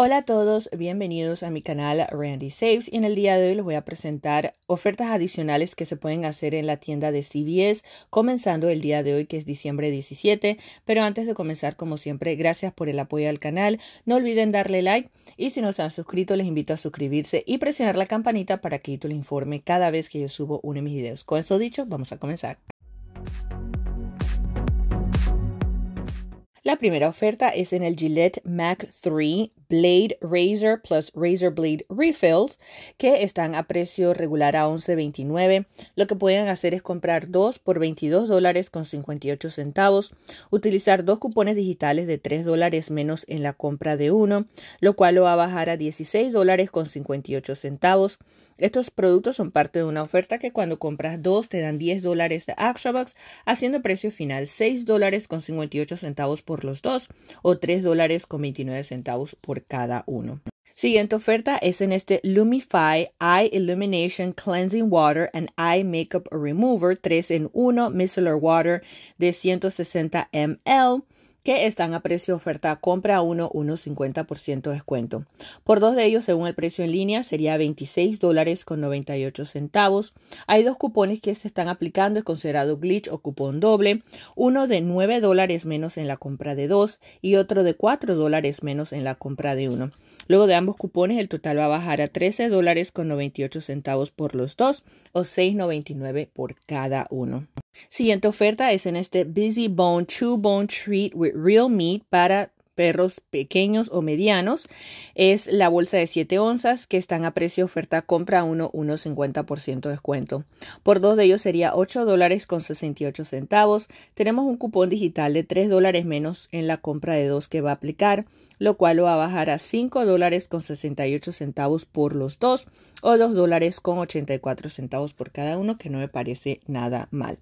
Hola a todos, bienvenidos a mi canal Randy Saves y en el día de hoy les voy a presentar ofertas adicionales que se pueden hacer en la tienda de CVS comenzando el día de hoy que es diciembre 17, pero antes de comenzar como siempre gracias por el apoyo al canal, no olviden darle like y si no se han suscrito les invito a suscribirse y presionar la campanita para que YouTube les informe cada vez que yo subo uno de mis videos. Con eso dicho, vamos a comenzar. La primera oferta es en el Gillette Mac 3 Blade Razor plus Razor Blade Refills que están a precio regular a 11.29. Lo que pueden hacer es comprar dos por veintidós dólares con ocho centavos, utilizar dos cupones digitales de 3 dólares menos en la compra de uno, lo cual lo va a bajar a seis dólares con ocho centavos. Estos productos son parte de una oferta que cuando compras dos te dan 10 dólares de ActionBox, haciendo precio final seis dólares con ocho centavos por los dos o tres dólares con 29 centavos por cada uno. Siguiente oferta es en este Lumify Eye Illumination Cleansing Water and Eye Makeup Remover 3 en 1 Micellar Water de 160 ml que están a precio oferta. Compra uno, unos por ciento descuento. Por dos de ellos, según el precio en línea, sería $26.98. dólares con ocho centavos. Hay dos cupones que se están aplicando, es considerado glitch o cupón doble. Uno de 9 dólares menos en la compra de dos y otro de 4 dólares menos en la compra de uno. Luego de ambos cupones, el total va a bajar a $13.98 dólares por los dos o 6.99 por cada uno. Siguiente oferta es en este Busy Bone Chew Bone Treat with Real Meat para perros pequeños o medianos es la bolsa de 7 onzas que están a precio oferta compra 1, por ciento descuento. Por dos de ellos sería 8 dólares con 68 centavos. Tenemos un cupón digital de 3 dólares menos en la compra de dos que va a aplicar, lo cual lo va a bajar a 5 dólares con 68 centavos por los dos o dos dólares con 84 centavos por cada uno, que no me parece nada mal.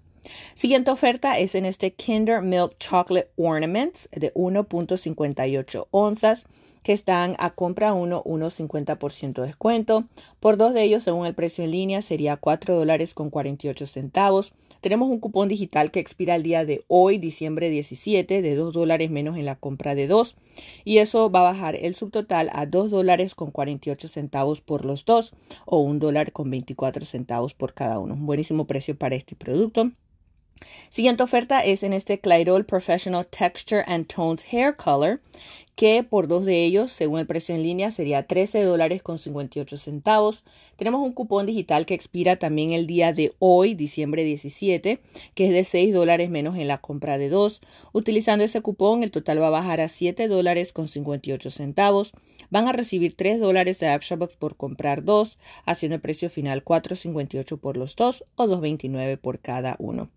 Siguiente oferta es en este Kinder Milk Chocolate Ornaments de 1.58 onzas que están a compra uno, unos 50% de descuento. Por dos de ellos, según el precio en línea, sería $4.48. dólares con centavos. Tenemos un cupón digital que expira el día de hoy, diciembre 17, de 2 dólares menos en la compra de dos. Y eso va a bajar el subtotal a $2.48 dólares con centavos por los dos o $1.24 dólar con centavos por cada uno. Un buenísimo precio para este producto. Siguiente oferta es en este Clairol Professional Texture and Tones Hair Color, que por dos de ellos, según el precio en línea, sería 13 dólares con 58 centavos. Tenemos un cupón digital que expira también el día de hoy, diciembre 17, que es de 6 dólares menos en la compra de dos. Utilizando ese cupón, el total va a bajar a 7 dólares con centavos. Van a recibir 3 dólares de ActionBox por comprar dos, haciendo el precio final 4.58 por los dos o 2.29 por cada uno.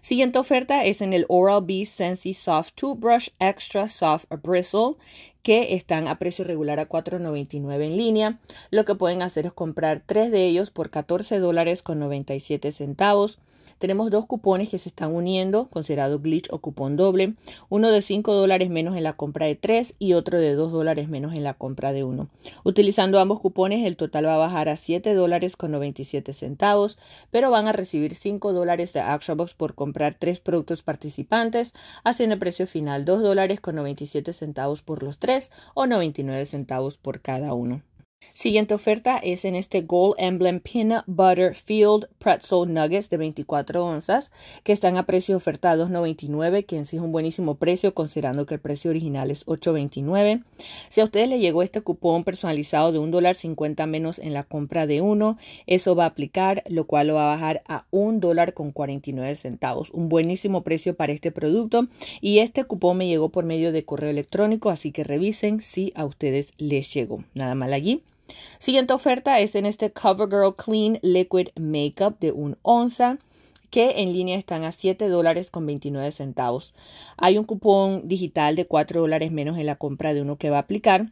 Siguiente oferta es en el Oral-B Sensi Soft Brush Extra Soft Bristle que están a precio regular a $4.99 en línea. Lo que pueden hacer es comprar tres de ellos por $14.97 dólares con siete centavos. Tenemos dos cupones que se están uniendo, considerado glitch o cupón doble, uno de 5 dólares menos en la compra de 3 y otro de 2 dólares menos en la compra de 1. Utilizando ambos cupones, el total va a bajar a siete dólares con siete centavos, pero van a recibir 5 dólares de ActionBox por comprar 3 productos participantes, haciendo el precio final dos dólares con siete centavos por los 3 o 99 centavos por cada uno. Siguiente oferta es en este Gold Emblem Peanut Butter Field Pretzel Nuggets de 24 onzas que están a precio oferta a $2.99, que en sí es un buenísimo precio considerando que el precio original es $8.29. Si a ustedes les llegó este cupón personalizado de $1.50 menos en la compra de uno, eso va a aplicar, lo cual lo va a bajar a $1.49, un buenísimo precio para este producto y este cupón me llegó por medio de correo electrónico, así que revisen si a ustedes les llegó. Nada mal allí. Siguiente oferta es en este CoverGirl Clean Liquid Makeup de un onza que en línea están a siete dólares con veintinueve centavos. Hay un cupón digital de 4 dólares menos en la compra de uno que va a aplicar.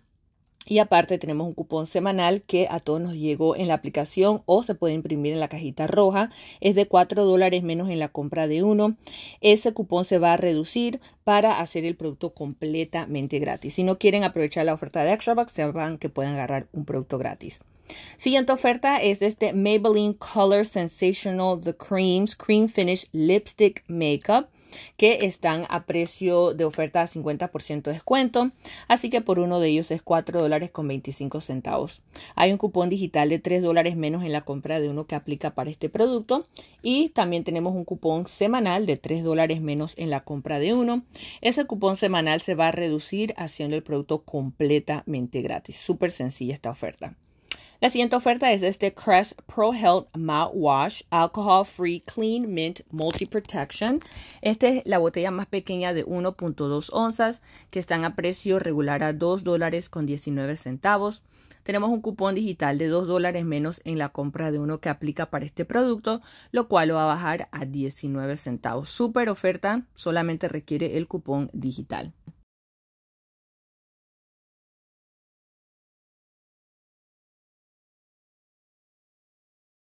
Y aparte tenemos un cupón semanal que a todos nos llegó en la aplicación o se puede imprimir en la cajita roja. Es de 4 dólares menos en la compra de uno. Ese cupón se va a reducir para hacer el producto completamente gratis. Si no quieren aprovechar la oferta de se sepan que pueden agarrar un producto gratis. Siguiente oferta es de este Maybelline Color Sensational The Creams Cream Finish Lipstick Makeup que están a precio de oferta a 50% de descuento, así que por uno de ellos es cuatro dólares con 25 centavos. Hay un cupón digital de 3 dólares menos en la compra de uno que aplica para este producto y también tenemos un cupón semanal de 3 dólares menos en la compra de uno. Ese cupón semanal se va a reducir haciendo el producto completamente gratis. Súper sencilla esta oferta. La siguiente oferta es este Crest Pro Health Mouthwash Alcohol Free Clean Mint Multi Protection. Esta es la botella más pequeña de 1.2 onzas que están a precio regular a $2.19. dólares con 19 centavos. Tenemos un cupón digital de 2 dólares menos en la compra de uno que aplica para este producto, lo cual lo va a bajar a 19 centavos. Super oferta, solamente requiere el cupón digital.